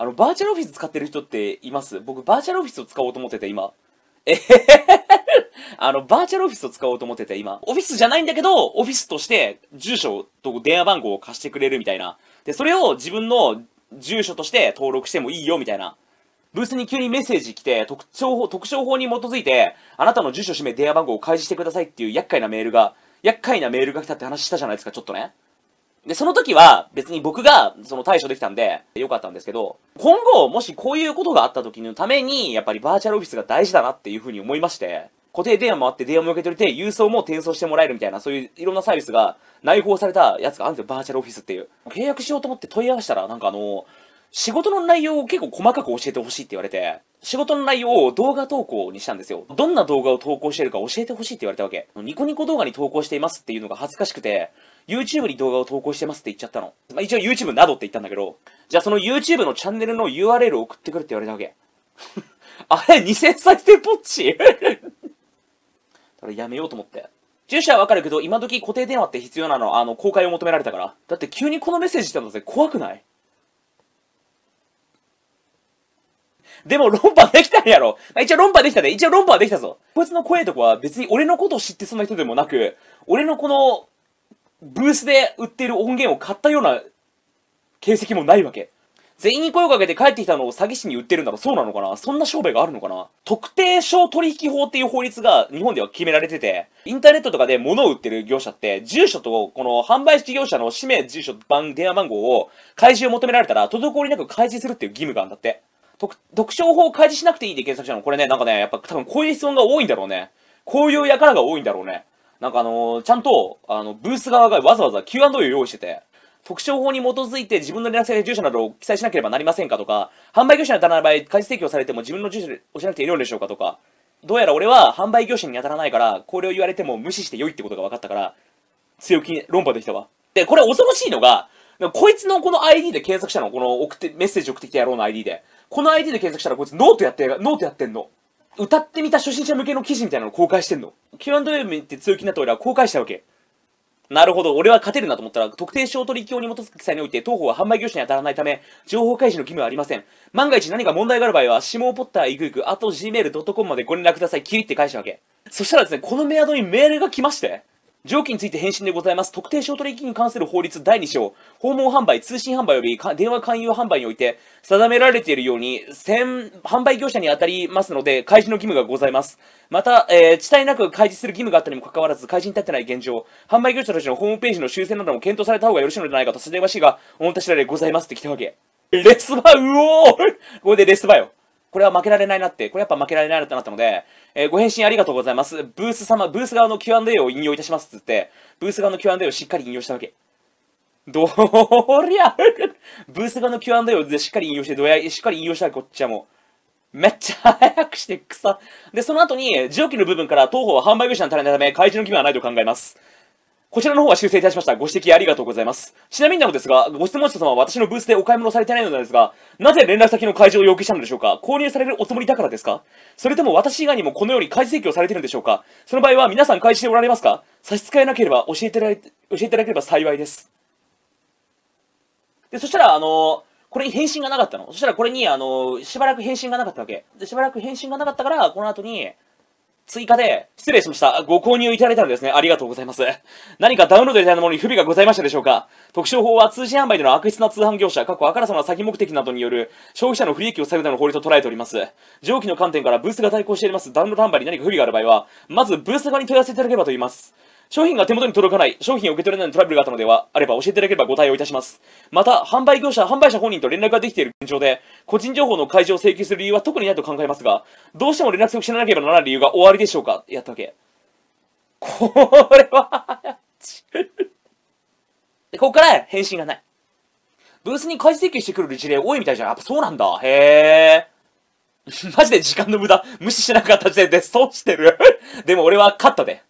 あの、バーチャルオフィス使ってる人っています僕、バーチャルオフィスを使おうと思ってて、今。えへへあの、バーチャルオフィスを使おうと思ってて、今。オフィスじゃないんだけど、オフィスとして、住所と電話番号を貸してくれるみたいな。で、それを自分の住所として登録してもいいよ、みたいな。ブースに急にメッセージ来て、特徴法、特徴法に基づいて、あなたの住所、氏名、電話番号を開示してくださいっていう厄介なメールが、厄介なメールが来たって話したじゃないですか、ちょっとね。で、その時は別に僕がその対処できたんで良かったんですけど、今後もしこういうことがあった時のために、やっぱりバーチャルオフィスが大事だなっていうふうに思いまして、固定電話もあって電話も受け取れて、郵送も転送してもらえるみたいな、そういういろんなサービスが内包されたやつがあるんですよ、バーチャルオフィスっていう。契約しようと思って問い合わせたら、なんかあの、仕事の内容を結構細かく教えてほしいって言われて、仕事の内容を動画投稿にしたんですよ。どんな動画を投稿してるか教えてほしいって言われたわけ。ニコニコ動画に投稿していますっていうのが恥ずかしくて、YouTube に動画を投稿してますって言っちゃったの。まあ、一応 YouTube などって言ったんだけど、じゃあその YouTube のチャンネルの URL を送ってくるって言われたわけ。あれ偽0 0 0ポッチだからやめようと思って。住所はわかるけど、今時固定電話って必要なの、あの、公開を求められたから。だって急にこのメッセージ来たんだぜ。怖くないでも論破できたんやろ。まあ、一応論破できたで。一応論破はできたぞ。こいつの声とかは別に俺のことを知ってそんな人でもなく、俺のこの、ブースで売ってる音源を買ったような形跡もないわけ。全員に声をかけて帰ってきたのを詐欺師に売ってるんだろそうなのかなそんな商売があるのかな特定商取引法っていう法律が日本では決められてて、インターネットとかで物を売ってる業者って、住所とこの販売事業者の氏名、住所、番、電話番号を開示を求められたら、滞りなく開示するっていう義務があるんだって。読書法を開示しなくていいで検索したの。これね、なんかね、やっぱ多分こういう質問が多いんだろうね。こういう輩が多いんだろうね。なんかあのー、ちゃんと、あの、ブース側がわざわざ Q&A を用意してて、特徴法に基づいて自分の連絡先や住所などを記載しなければなりませんかとか、販売業者に当たらない場合、開示提供されても自分の住所をしなくていいのでしょうかとか、どうやら俺は販売業者に当たらないから、これを言われても無視して良いってことが分かったから、強気に論破できたわ。で、これ恐ろしいのが、こいつのこの ID で検索したの、この送って、メッセージ送ってきた野郎の ID で。この i d で検索したらこいつノートやって、ノートやってんの。歌ってみた初心者向けの記事みたいなのを公開してんの。Q&A って強気になった俺は公開したわけ。なるほど、俺は勝てるなと思ったら、特定商取引法に基づく記載において、当方は販売業者に当たらないため、情報開示の義務はありません。万が一何か問題がある場合は、シーポッターイグイグ、あと gmail.com までご連絡ください、キリって返したわけ。そしたらですね、このメアドにメールが来まして、上記について返信でございます。特定商取引に関する法律第2章、訪問販売、通信販売及び電話勧誘販売において、定められているように、販売業者に当たりますので、開示の義務がございます。また、えー、地帯なく開示する義務があったにもかかわらず、開示に立ってない現状、販売業者たちのホームページの修正なども検討された方がよろしいのではないかと、すでましいが、おもたしでございますって来たわけ。レスバ、うおーこれでレスバよ。これは負けられないなって、これやっぱ負けられないなってなったので、えー、ご返信ありがとうございます。ブース様、ブース側の Q&A を引用いたしますって言って、ブース側の Q&A をしっかり引用したわけ。どりゃ ブース側の Q&A をしっかり引用して、どや、しっかり引用したらこっちはもう。めっちゃ早くして草。で、その後に、受容の部分から当方は販売業者に足りないため、開示の義務はないと考えます。こちらの方は修正いたしました。ご指摘ありがとうございます。ちなみになのですが、ご質問者様は私のブースでお買い物されてないのですが、なぜ連絡先の会場を要求したのでしょうか購入されるおつもりだからですかそれとも私以外にもこのように開示請求をされてるんでしょうかその場合は皆さん開示しておられますか差し支えなければ教えてられ、教えていただければ幸いです。で、そしたら、あのこれに返信がなかったの。そしたらこれに、あのしばらく返信がなかったわけ。で、しばらく返信がなかったから、この後に、追加で、失礼しました。ご購入いただいたのですね、ありがとうございます。何かダウンロードいただいたものに不備がございましたでしょうか特徴法は通信販売での悪質な通販業者、過去あからさまな詐欺目的などによる消費者の不利益を下げたの法律と捉えております。上記の観点からブースが対抗しておりますダウンロード販売に何か不備がある場合は、まずブース側に問い合わせていただければと言います。商品が手元に届かない、商品を受け取れないトラブルがあったのでは、あれば教えていただければご対応いたします。また、販売業者、販売者本人と連絡ができている現状で、個人情報の開示を請求する理由は特にないと考えますが、どうしても連絡先を知らなければならない理由が終わりでしょうかやったわけ。これはで、ここから返信がない。ブースに開示請求してくる事例多いみたいじゃん。やっぱそうなんだ。へえ。マジで時間の無駄。無視しなかった時点で損してる でも俺は勝ったで。